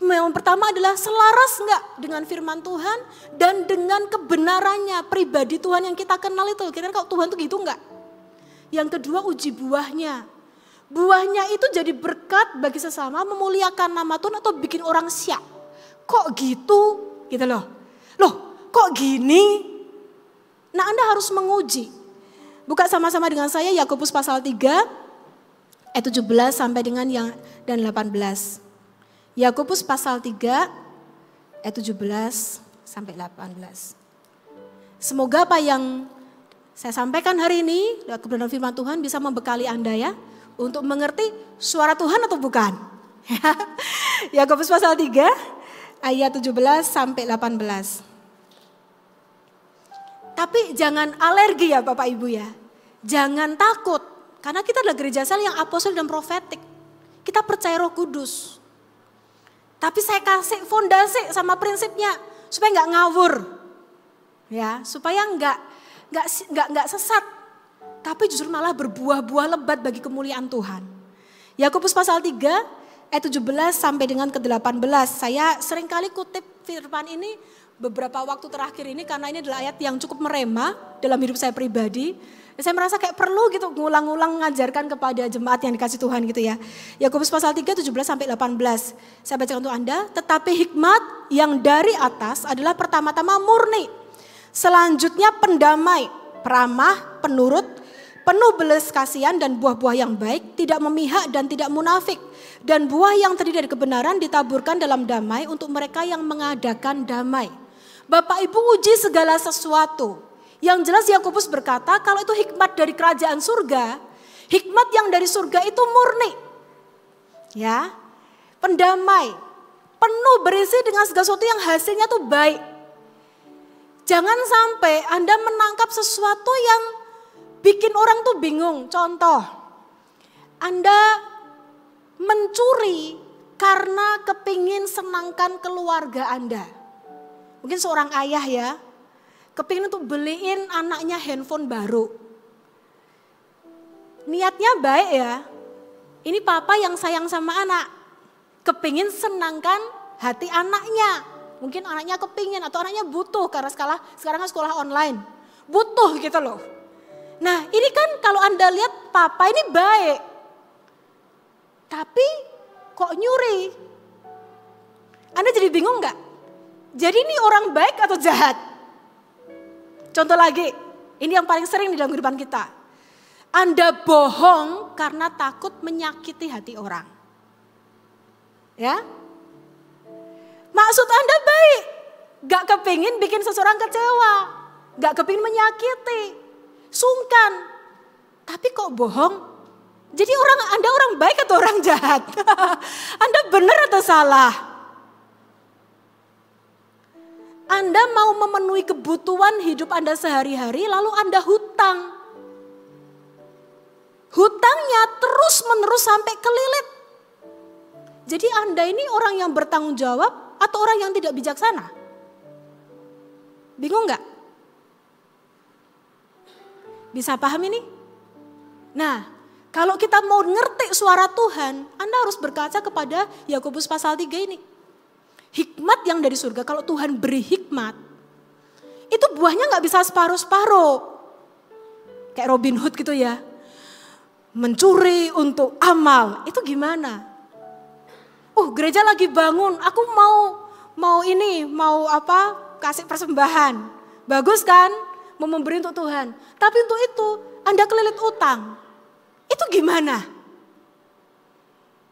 Yang pertama adalah selaras enggak dengan firman Tuhan dan dengan kebenarannya pribadi Tuhan yang kita kenal itu. Kira-kira kalau Tuhan itu gitu enggak? Yang kedua uji buahnya. Buahnya itu jadi berkat bagi sesama memuliakan nama Tuhan atau bikin orang siap. Kok gitu? Gitu loh. Loh kok gini? Nah Anda harus menguji. Buka sama-sama dengan saya Yakobus pasal 3 ayat 17 sampai dengan yang dan 18. Yakobus pasal 3 ayat 17 sampai 18. Semoga apa yang saya sampaikan hari ini lewat kebenaran firman Tuhan bisa membekali Anda ya untuk mengerti suara Tuhan atau bukan. Yakobus pasal 3 ayat 17 sampai 18. Tapi jangan alergi ya Bapak Ibu ya. Jangan takut. Karena kita adalah gereja sel yang apostol dan profetik. Kita percaya roh kudus. Tapi saya kasih fondasi sama prinsipnya. Supaya nggak ngawur. Ya, supaya nggak nggak nggak nggak sesat. Tapi justru malah berbuah-buah lebat bagi kemuliaan Tuhan. Yakobus pasal 3 ayat 17 sampai dengan ke-18. Saya seringkali kutip firman ini beberapa waktu terakhir ini karena ini adalah ayat yang cukup merema dalam hidup saya pribadi. Saya merasa kayak perlu gitu ngulang ulang mengajarkan kepada jemaat yang dikasih Tuhan gitu ya. Yakobus pasal 3 17 sampai 18. Saya bacakan untuk Anda, tetapi hikmat yang dari atas adalah pertama-tama murni. Selanjutnya pendamai, peramah, penurut, penuh belas kasihan dan buah-buah yang baik, tidak memihak dan tidak munafik. Dan buah yang terdiri dari kebenaran ditaburkan dalam damai untuk mereka yang mengadakan damai. Bapak Ibu uji segala sesuatu. Yang jelas Yakobus berkata kalau itu hikmat dari kerajaan surga, hikmat yang dari surga itu murni. Ya. Pendamai, penuh berisi dengan segala sesuatu yang hasilnya tuh baik. Jangan sampai Anda menangkap sesuatu yang bikin orang tuh bingung. Contoh, Anda mencuri karena kepingin senangkan keluarga Anda. Mungkin seorang ayah ya, kepingin untuk beliin anaknya handphone baru. Niatnya baik ya, ini papa yang sayang sama anak. Kepingin senangkan hati anaknya. Mungkin anaknya kepingin atau anaknya butuh karena sekarang, sekarang sekolah online. Butuh gitu loh. Nah ini kan kalau Anda lihat papa ini baik. Tapi kok nyuri? Anda jadi bingung nggak? Jadi ini orang baik atau jahat? Contoh lagi, ini yang paling sering di dalam kehidupan kita. Anda bohong karena takut menyakiti hati orang. Ya? Maksud Anda baik. Gak kepingin bikin seseorang kecewa. Gak kepingin menyakiti. Sungkan. Tapi kok bohong? Jadi orang Anda orang baik atau orang jahat? Anda benar atau salah? Anda mau memenuhi kebutuhan hidup Anda sehari-hari, lalu Anda hutang. Hutangnya terus menerus sampai kelilit. Jadi Anda ini orang yang bertanggung jawab atau orang yang tidak bijaksana? Bingung nggak? Bisa paham ini? Nah, kalau kita mau ngerti suara Tuhan, Anda harus berkaca kepada Yakobus pasal 3 ini hikmat yang dari surga, kalau Tuhan beri hikmat, itu buahnya nggak bisa separuh-separuh. Kayak Robin Hood gitu ya. Mencuri untuk amal, itu gimana? Oh gereja lagi bangun, aku mau mau ini, mau apa? Kasih persembahan. Bagus kan? Mau memberi untuk Tuhan. Tapi untuk itu, Anda kelilit utang. Itu gimana?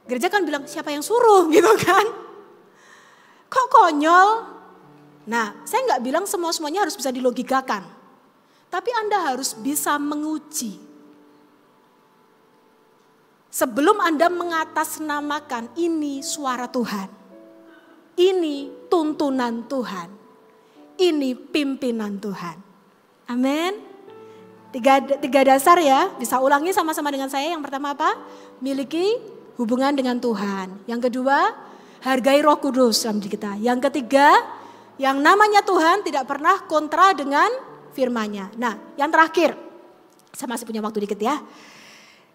Gereja kan bilang siapa yang suruh gitu kan? Kok konyol? Nah, saya nggak bilang semua-semuanya harus bisa dilogikakan. Tapi Anda harus bisa menguji. Sebelum Anda mengatasnamakan ini suara Tuhan. Ini tuntunan Tuhan. Ini pimpinan Tuhan. Amin tiga, tiga dasar ya, bisa ulangi sama-sama dengan saya. Yang pertama apa? Miliki hubungan dengan Tuhan. Yang kedua, hargai Roh Kudus dalam diri kita. Yang ketiga, yang namanya Tuhan tidak pernah kontra dengan firman-Nya. Nah, yang terakhir, saya masih punya waktu dikit ya.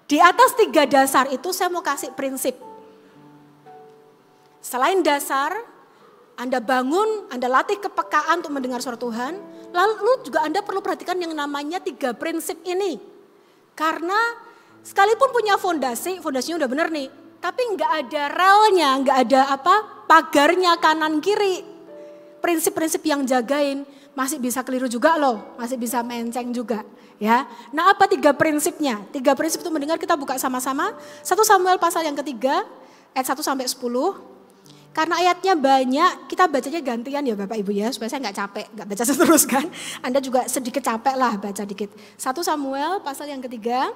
Di atas tiga dasar itu saya mau kasih prinsip. Selain dasar, Anda bangun, Anda latih kepekaan untuk mendengar suara Tuhan. Lalu juga Anda perlu perhatikan yang namanya tiga prinsip ini. Karena sekalipun punya fondasi, fondasinya udah benar nih tapi nggak ada relnya, nggak ada apa pagarnya kanan kiri. Prinsip-prinsip yang jagain masih bisa keliru juga loh, masih bisa menceng juga ya. Nah apa tiga prinsipnya? Tiga prinsip itu mendengar kita buka sama-sama. Satu Samuel pasal yang ketiga ayat 1 sampai sepuluh. Karena ayatnya banyak, kita bacanya gantian ya Bapak Ibu ya, supaya saya nggak capek, nggak baca terus kan. Anda juga sedikit capek lah baca dikit. Satu Samuel pasal yang ketiga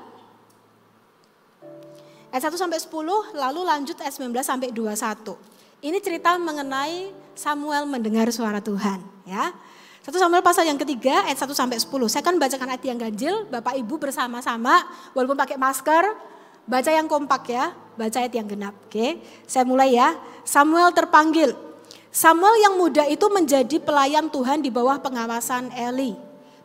Ayat 1 sampai 10 lalu lanjut ayat 19 sampai 21. Ini cerita mengenai Samuel mendengar suara Tuhan ya. 1 Samuel pasal yang ketiga ayat 1 sampai 10. Saya akan bacakan ayat yang ganjil, Bapak Ibu bersama-sama walaupun pakai masker, baca yang kompak ya, baca ayat yang genap. Oke. Saya mulai ya. Samuel terpanggil. Samuel yang muda itu menjadi pelayan Tuhan di bawah pengawasan Eli.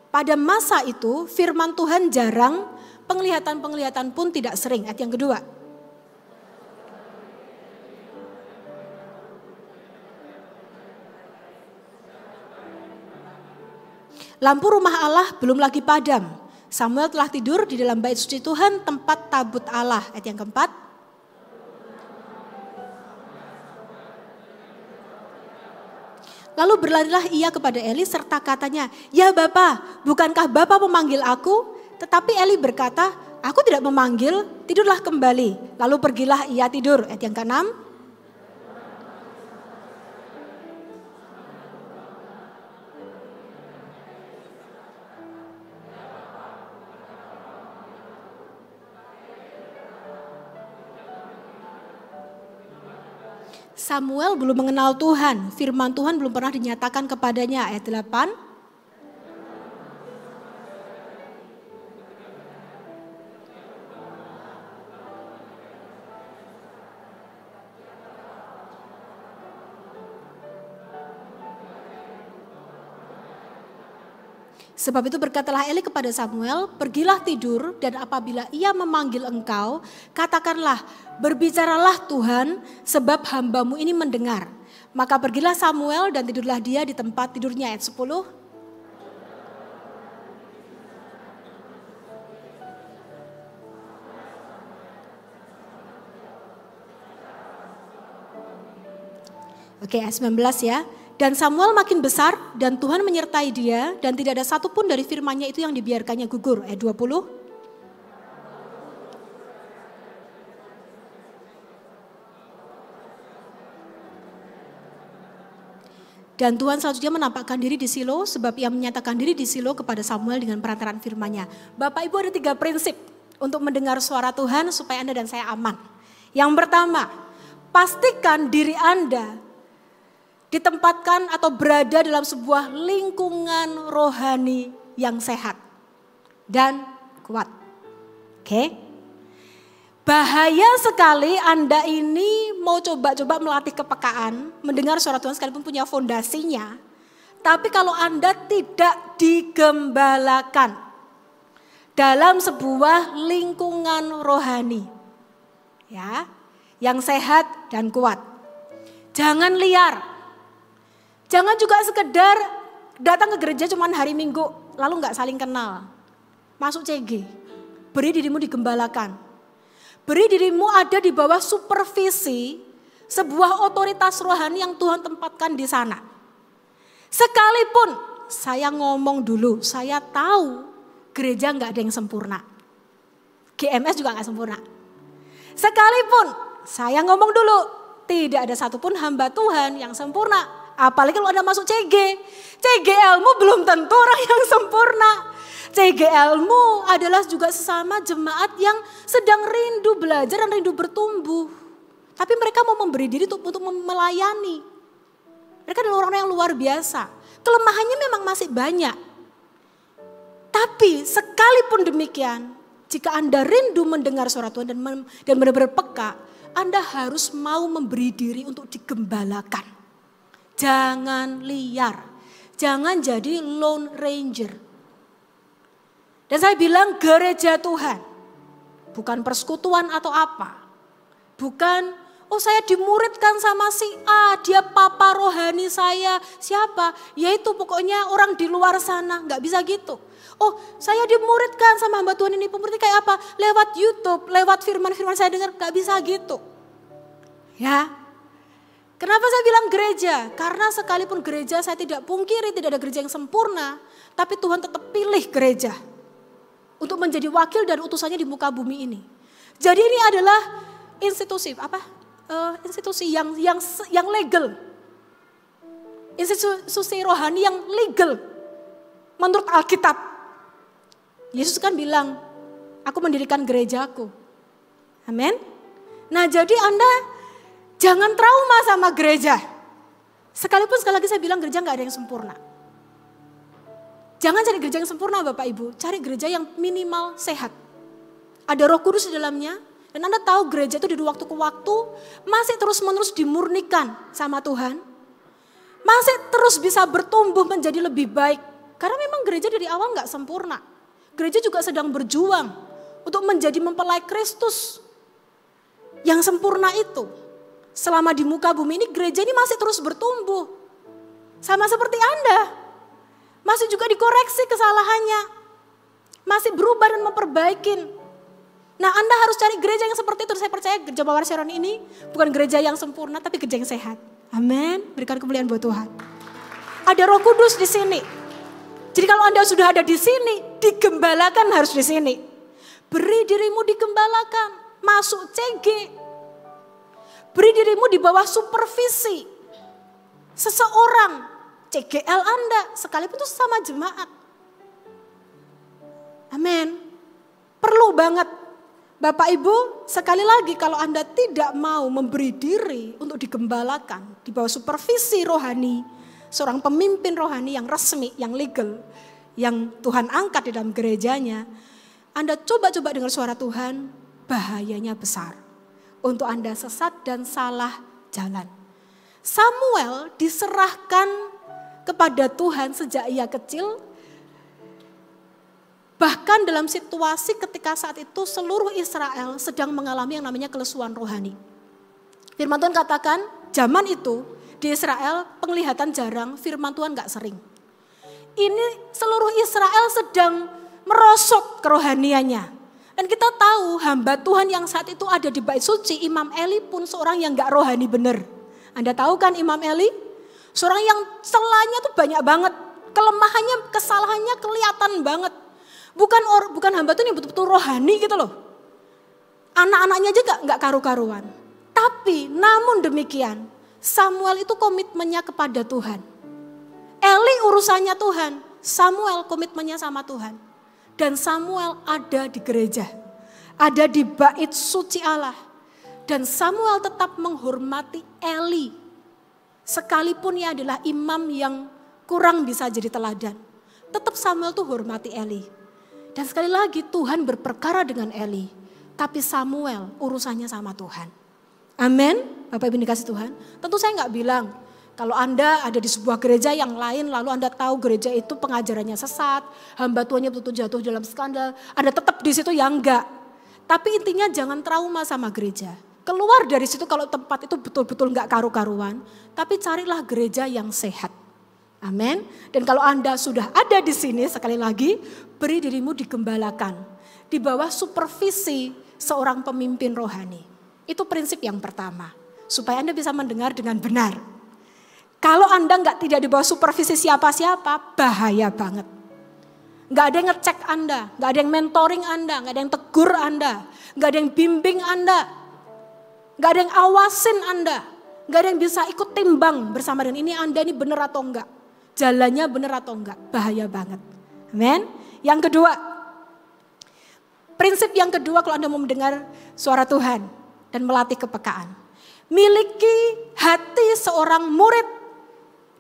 Pada masa itu firman Tuhan jarang, penglihatan-penglihatan pun tidak sering. Ayat yang kedua. Lampu rumah Allah belum lagi padam. Samuel telah tidur di dalam bait suci Tuhan, tempat tabut Allah. Ayat yang keempat. Lalu berlarilah ia kepada Eli serta katanya, Ya Bapa, bukankah Bapa memanggil aku? Tetapi Eli berkata, Aku tidak memanggil, tidurlah kembali. Lalu pergilah ia tidur. Ayat yang keenam. Samuel belum mengenal Tuhan, firman Tuhan belum pernah dinyatakan kepadanya ayat 8. Sebab itu berkatalah Eli kepada Samuel, pergilah tidur dan apabila ia memanggil engkau, katakanlah, berbicaralah Tuhan sebab hambamu ini mendengar. Maka pergilah Samuel dan tidurlah dia di tempat tidurnya ayat 10. Oke, ayat 19 ya. Dan Samuel makin besar dan Tuhan menyertai dia dan tidak ada satupun dari firmannya itu yang dibiarkannya gugur. Ayat 20. Dan Tuhan selanjutnya menampakkan diri di Silo sebab ia menyatakan diri di Silo kepada Samuel dengan perantaraan firmannya. Bapak Ibu ada tiga prinsip untuk mendengar suara Tuhan supaya Anda dan saya aman. Yang pertama, pastikan diri Anda ditempatkan atau berada dalam sebuah lingkungan rohani yang sehat dan kuat. Oke. Bahaya sekali Anda ini mau coba-coba melatih kepekaan, mendengar suara Tuhan sekalipun punya fondasinya, tapi kalau Anda tidak digembalakan dalam sebuah lingkungan rohani, ya, yang sehat dan kuat. Jangan liar, Jangan juga sekedar datang ke gereja cuma hari Minggu lalu nggak saling kenal. Masuk CG. Beri dirimu digembalakan. Beri dirimu ada di bawah supervisi sebuah otoritas rohani yang Tuhan tempatkan di sana. Sekalipun saya ngomong dulu, saya tahu gereja nggak ada yang sempurna. GMS juga nggak sempurna. Sekalipun saya ngomong dulu, tidak ada satupun hamba Tuhan yang sempurna. Apalagi kalau Anda masuk CG. CG ilmu belum tentu orang yang sempurna. CG ilmu adalah juga sesama jemaat yang sedang rindu belajar dan rindu bertumbuh. Tapi mereka mau memberi diri untuk, untuk melayani. Mereka adalah orang-orang yang luar biasa. Kelemahannya memang masih banyak. Tapi sekalipun demikian, jika Anda rindu mendengar suara Tuhan dan benar-benar peka, Anda harus mau memberi diri untuk digembalakan. Jangan liar. Jangan jadi lone ranger. Dan saya bilang gereja Tuhan. Bukan persekutuan atau apa. Bukan oh saya dimuridkan sama si A, dia papa rohani saya. Siapa? Yaitu pokoknya orang di luar sana. Nggak bisa gitu. Oh, saya dimuridkan sama Mbak Tuhan ini pemuridnya kayak apa? Lewat YouTube, lewat firman-firman saya dengar, gak bisa gitu. Ya, Kenapa saya bilang gereja? Karena sekalipun gereja saya tidak pungkiri tidak ada gereja yang sempurna, tapi Tuhan tetap pilih gereja untuk menjadi wakil dan utusannya di muka bumi ini. Jadi ini adalah institusi apa? Uh, institusi yang yang yang legal. Institusi rohani yang legal menurut Alkitab. Yesus kan bilang, aku mendirikan gerejaku. Amin. Nah, jadi Anda Jangan trauma sama gereja. Sekalipun sekali lagi saya bilang gereja nggak ada yang sempurna. Jangan cari gereja yang sempurna Bapak Ibu, cari gereja yang minimal sehat. Ada roh kudus di dalamnya, dan Anda tahu gereja itu dari waktu ke waktu masih terus-menerus dimurnikan sama Tuhan. Masih terus bisa bertumbuh menjadi lebih baik. Karena memang gereja dari awal nggak sempurna. Gereja juga sedang berjuang untuk menjadi mempelai Kristus yang sempurna itu. Selama di muka bumi ini gereja ini masih terus bertumbuh. Sama seperti Anda. Masih juga dikoreksi kesalahannya. Masih berubah dan memperbaikin. Nah Anda harus cari gereja yang seperti itu. Saya percaya gereja Mawar Sharon ini bukan gereja yang sempurna tapi gereja yang sehat. Amin. Berikan kemuliaan buat Tuhan. Ada roh kudus di sini. Jadi kalau Anda sudah ada di sini, digembalakan harus di sini. Beri dirimu digembalakan, masuk CG, Beri dirimu di bawah supervisi. Seseorang, CGL Anda, sekalipun itu sama jemaat. Amin. Perlu banget. Bapak Ibu, sekali lagi kalau Anda tidak mau memberi diri untuk digembalakan di bawah supervisi rohani, seorang pemimpin rohani yang resmi, yang legal, yang Tuhan angkat di dalam gerejanya, Anda coba-coba dengar suara Tuhan, bahayanya besar untuk Anda sesat dan salah jalan. Samuel diserahkan kepada Tuhan sejak ia kecil. Bahkan dalam situasi ketika saat itu seluruh Israel sedang mengalami yang namanya kelesuan rohani. Firman Tuhan katakan, zaman itu di Israel penglihatan jarang, firman Tuhan gak sering. Ini seluruh Israel sedang merosot kerohaniannya. Dan kita tahu hamba Tuhan yang saat itu ada di bait suci, Imam Eli pun seorang yang gak rohani benar. Anda tahu kan Imam Eli? Seorang yang celahnya tuh banyak banget. Kelemahannya, kesalahannya kelihatan banget. Bukan or, bukan hamba Tuhan yang betul-betul rohani gitu loh. Anak-anaknya juga gak, gak karu-karuan. Tapi namun demikian, Samuel itu komitmennya kepada Tuhan. Eli urusannya Tuhan, Samuel komitmennya sama Tuhan dan Samuel ada di gereja, ada di bait suci Allah. Dan Samuel tetap menghormati Eli, sekalipun ia adalah imam yang kurang bisa jadi teladan. Tetap Samuel tuh hormati Eli. Dan sekali lagi Tuhan berperkara dengan Eli, tapi Samuel urusannya sama Tuhan. Amin, Bapak Ibu dikasih Tuhan. Tentu saya nggak bilang kalau Anda ada di sebuah gereja yang lain lalu Anda tahu gereja itu pengajarannya sesat, hamba Tuhannya betul jatuh dalam skandal, Anda tetap di situ ya enggak. Tapi intinya jangan trauma sama gereja. Keluar dari situ kalau tempat itu betul-betul enggak karu-karuan, tapi carilah gereja yang sehat. Amin. Dan kalau Anda sudah ada di sini sekali lagi, beri dirimu digembalakan di bawah supervisi seorang pemimpin rohani. Itu prinsip yang pertama, supaya Anda bisa mendengar dengan benar. Kalau Anda nggak tidak di bawah supervisi siapa-siapa, bahaya banget. Nggak ada yang ngecek Anda, nggak ada yang mentoring Anda, nggak ada yang tegur Anda, nggak ada yang bimbing Anda, nggak ada yang awasin Anda, nggak ada yang bisa ikut timbang bersama dengan ini Anda ini benar atau enggak. Jalannya bener atau enggak, bahaya banget. Amen. Yang kedua, prinsip yang kedua kalau Anda mau mendengar suara Tuhan dan melatih kepekaan. Miliki hati seorang murid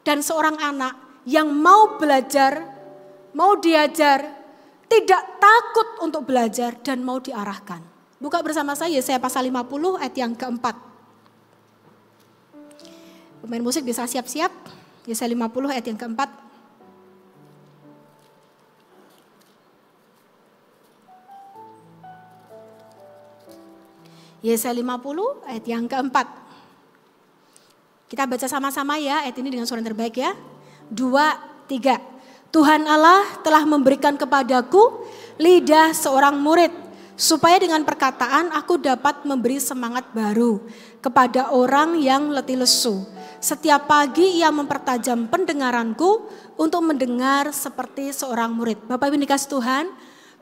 dan seorang anak yang mau belajar, mau diajar, tidak takut untuk belajar dan mau diarahkan. Buka bersama saya Yesaya pasal 50 ayat yang keempat. Pemain musik bisa siap-siap. Yesaya 50 ayat yang keempat. Yesaya 50 ayat yang keempat. Kita baca sama-sama ya ayat ini dengan suara terbaik ya. Dua, tiga. Tuhan Allah telah memberikan kepadaku lidah seorang murid supaya dengan perkataan aku dapat memberi semangat baru kepada orang yang letih lesu. Setiap pagi ia mempertajam pendengaranku untuk mendengar seperti seorang murid. Bapak Ibu dikasih Tuhan,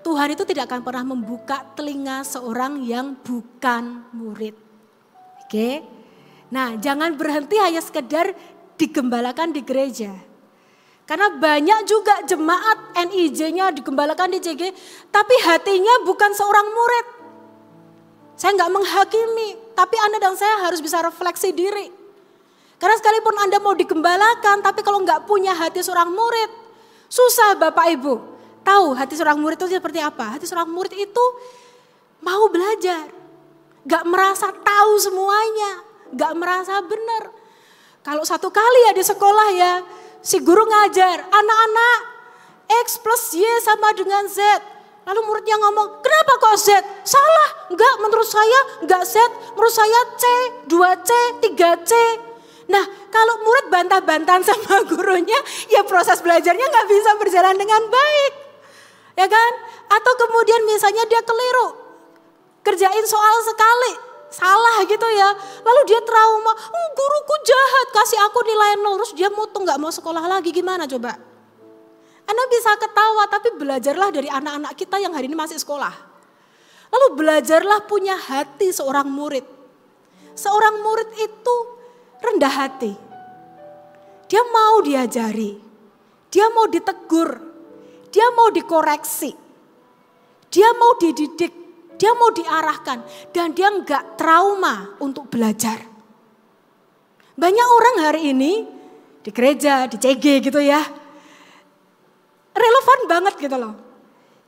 Tuhan itu tidak akan pernah membuka telinga seorang yang bukan murid. Oke. Okay? Nah, jangan berhenti hanya sekedar digembalakan di gereja. Karena banyak juga jemaat NIJ-nya digembalakan di CG, tapi hatinya bukan seorang murid. Saya nggak menghakimi, tapi Anda dan saya harus bisa refleksi diri. Karena sekalipun Anda mau digembalakan, tapi kalau nggak punya hati seorang murid, susah Bapak Ibu. Tahu hati seorang murid itu seperti apa? Hati seorang murid itu mau belajar, nggak merasa tahu semuanya, nggak merasa benar. Kalau satu kali ya di sekolah ya, si guru ngajar, anak-anak X plus Y sama dengan Z. Lalu muridnya ngomong, kenapa kok Z? Salah, enggak menurut saya enggak Z, menurut saya C, 2C, 3C. Nah kalau murid bantah-bantahan sama gurunya, ya proses belajarnya nggak bisa berjalan dengan baik. Ya kan? Atau kemudian misalnya dia keliru, kerjain soal sekali, salah gitu ya. Lalu dia trauma, oh, guruku jahat, kasih aku nilai nol, terus dia mutung nggak mau sekolah lagi, gimana coba? Anda bisa ketawa, tapi belajarlah dari anak-anak kita yang hari ini masih sekolah. Lalu belajarlah punya hati seorang murid. Seorang murid itu rendah hati. Dia mau diajari, dia mau ditegur, dia mau dikoreksi, dia mau dididik, dia mau diarahkan dan dia nggak trauma untuk belajar. Banyak orang hari ini di gereja, di CG gitu ya. Relevan banget gitu loh.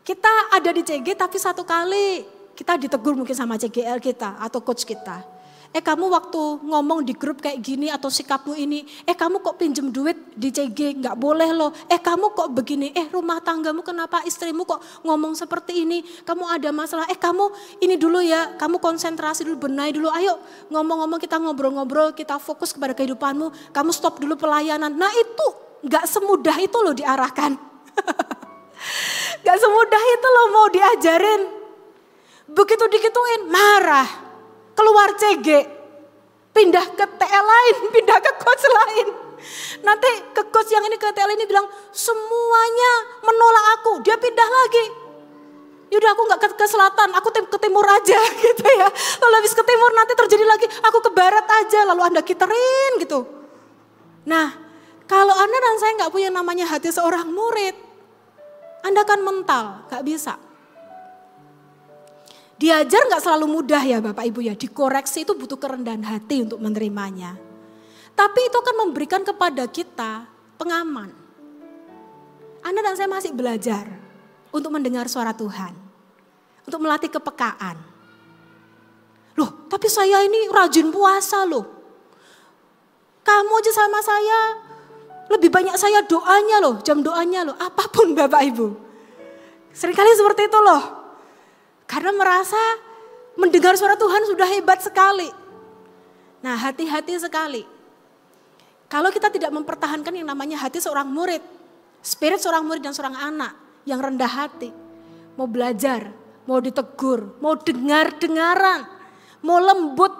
Kita ada di CG tapi satu kali kita ditegur mungkin sama CGL kita atau coach kita eh kamu waktu ngomong di grup kayak gini atau sikapmu ini, eh kamu kok pinjem duit di CG, nggak boleh loh, eh kamu kok begini, eh rumah tanggamu kenapa istrimu kok ngomong seperti ini, kamu ada masalah, eh kamu ini dulu ya, kamu konsentrasi dulu, benahi dulu, ayo ngomong-ngomong kita ngobrol-ngobrol, kita fokus kepada kehidupanmu, kamu stop dulu pelayanan, nah itu nggak semudah itu loh diarahkan. gak semudah itu loh mau diajarin. Begitu dikituin marah keluar CG, pindah ke TL lain, pindah ke coach lain. Nanti ke coach yang ini ke TL ini bilang semuanya menolak aku, dia pindah lagi. Yaudah aku nggak ke, ke selatan, aku tim, ke timur aja gitu ya. Lalu habis ke timur nanti terjadi lagi, aku ke barat aja, lalu anda kiterin gitu. Nah, kalau anda dan saya nggak punya namanya hati seorang murid, anda kan mental, nggak bisa. Diajar nggak selalu mudah ya Bapak Ibu ya. Dikoreksi itu butuh kerendahan hati untuk menerimanya. Tapi itu akan memberikan kepada kita pengaman. Anda dan saya masih belajar untuk mendengar suara Tuhan. Untuk melatih kepekaan. Loh, tapi saya ini rajin puasa loh. Kamu aja sama saya, lebih banyak saya doanya loh, jam doanya loh, apapun Bapak Ibu. Seringkali seperti itu loh. Karena merasa mendengar suara Tuhan sudah hebat sekali. Nah hati-hati sekali. Kalau kita tidak mempertahankan yang namanya hati seorang murid. Spirit seorang murid dan seorang anak yang rendah hati. Mau belajar, mau ditegur, mau dengar-dengaran. Mau lembut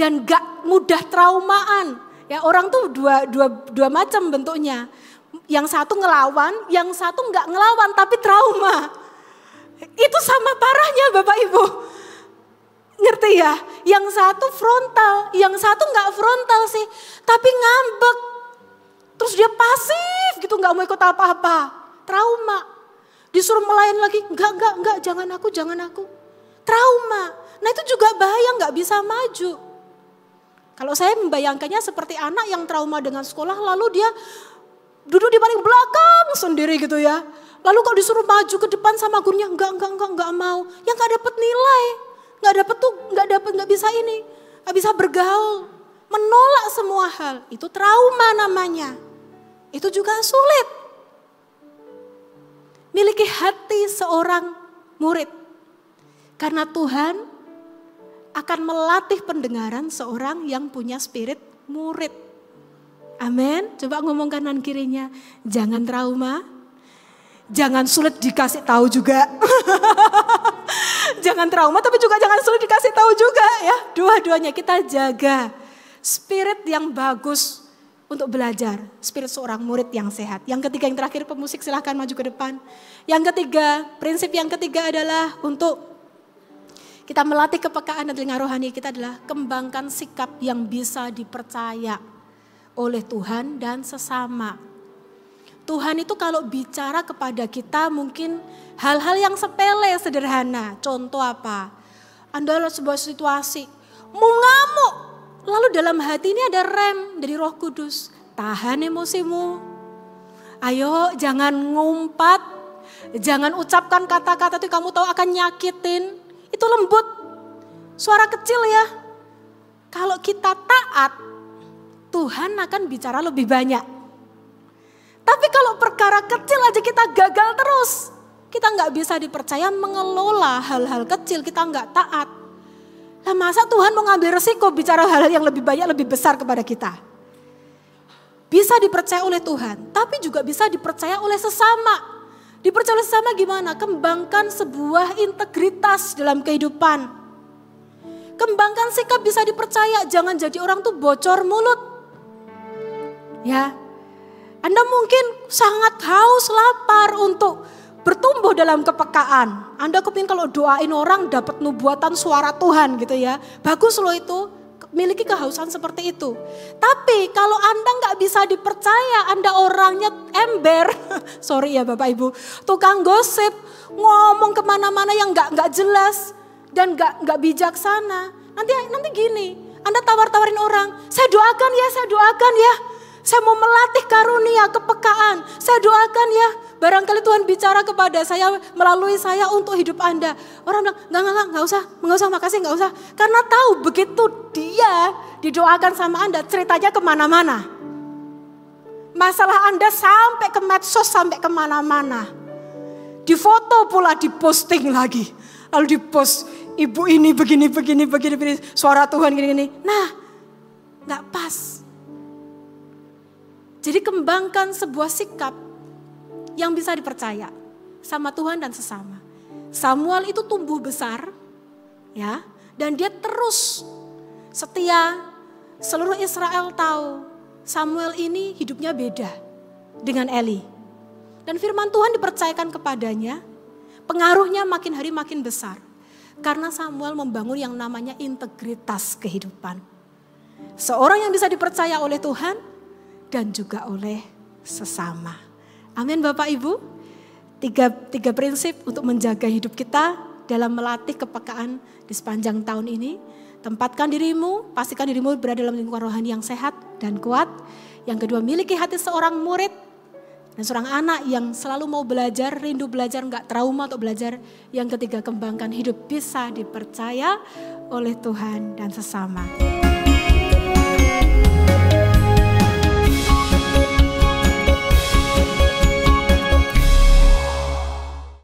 dan gak mudah traumaan. Ya orang tuh dua, dua, dua macam bentuknya. Yang satu ngelawan, yang satu nggak ngelawan tapi trauma. Itu sama parahnya Bapak Ibu. Ngerti ya? Yang satu frontal, yang satu nggak frontal sih. Tapi ngambek. Terus dia pasif gitu nggak mau ikut apa-apa. Trauma. Disuruh melayan lagi, enggak, enggak, enggak, jangan aku, jangan aku. Trauma. Nah itu juga bahaya nggak bisa maju. Kalau saya membayangkannya seperti anak yang trauma dengan sekolah lalu dia duduk di paling belakang sendiri gitu ya. Lalu kalau disuruh maju ke depan sama gurunya, enggak, enggak, enggak, enggak mau. Yang enggak dapat nilai, enggak dapat tuh, enggak dapat, enggak bisa ini, enggak bisa bergaul. Menolak semua hal, itu trauma namanya. Itu juga sulit. Miliki hati seorang murid. Karena Tuhan akan melatih pendengaran seorang yang punya spirit murid. Amin. Coba ngomong kanan kirinya, jangan trauma, jangan sulit dikasih tahu juga. jangan trauma tapi juga jangan sulit dikasih tahu juga ya. Dua-duanya kita jaga spirit yang bagus untuk belajar, spirit seorang murid yang sehat. Yang ketiga yang terakhir pemusik silahkan maju ke depan. Yang ketiga, prinsip yang ketiga adalah untuk kita melatih kepekaan dan telinga rohani kita adalah kembangkan sikap yang bisa dipercaya oleh Tuhan dan sesama. Tuhan itu kalau bicara kepada kita mungkin hal-hal yang sepele, sederhana. Contoh apa? Anda dalam sebuah situasi, mau ngamuk. Lalu dalam hati ini ada rem dari roh kudus. Tahan emosimu. Ayo jangan ngumpat. Jangan ucapkan kata-kata itu kamu tahu akan nyakitin. Itu lembut. Suara kecil ya. Kalau kita taat, Tuhan akan bicara lebih banyak tapi kalau perkara kecil aja kita gagal terus. Kita nggak bisa dipercaya mengelola hal-hal kecil, kita nggak taat. Lah masa Tuhan mau ngambil resiko bicara hal, hal yang lebih banyak, lebih besar kepada kita? Bisa dipercaya oleh Tuhan, tapi juga bisa dipercaya oleh sesama. Dipercaya oleh sesama gimana? Kembangkan sebuah integritas dalam kehidupan. Kembangkan sikap bisa dipercaya, jangan jadi orang tuh bocor mulut. Ya, anda mungkin sangat haus lapar untuk bertumbuh dalam kepekaan. Anda kepingin kalau doain orang dapat nubuatan suara Tuhan gitu ya. Bagus loh itu, miliki kehausan seperti itu. Tapi kalau Anda nggak bisa dipercaya, Anda orangnya ember, sorry ya Bapak Ibu, tukang gosip, ngomong kemana-mana yang nggak nggak jelas dan nggak nggak bijaksana. Nanti nanti gini, Anda tawar-tawarin orang, saya doakan ya, saya doakan ya. Saya mau melatih karunia, kepekaan. Saya doakan ya, barangkali Tuhan bicara kepada saya melalui saya untuk hidup Anda. Orang bilang, enggak, enggak, enggak usah, enggak usah, makasih, enggak usah. Karena tahu begitu dia didoakan sama Anda, ceritanya kemana-mana. Masalah Anda sampai ke medsos, sampai kemana-mana. Di foto pula diposting lagi. Lalu dipost, ibu ini begini, begini, begini, begini. Suara Tuhan gini-gini. Nah, nggak pas jadi kembangkan sebuah sikap yang bisa dipercaya sama Tuhan dan sesama. Samuel itu tumbuh besar ya dan dia terus setia. Seluruh Israel tahu Samuel ini hidupnya beda dengan Eli. Dan firman Tuhan dipercayakan kepadanya, pengaruhnya makin hari makin besar. Karena Samuel membangun yang namanya integritas kehidupan. Seorang yang bisa dipercaya oleh Tuhan dan juga oleh sesama. Amin Bapak Ibu. Tiga, tiga prinsip untuk menjaga hidup kita dalam melatih kepekaan di sepanjang tahun ini. Tempatkan dirimu, pastikan dirimu berada dalam lingkungan rohani yang sehat dan kuat. Yang kedua, miliki hati seorang murid dan seorang anak yang selalu mau belajar, rindu belajar, nggak trauma atau belajar. Yang ketiga, kembangkan hidup bisa dipercaya oleh Tuhan dan sesama.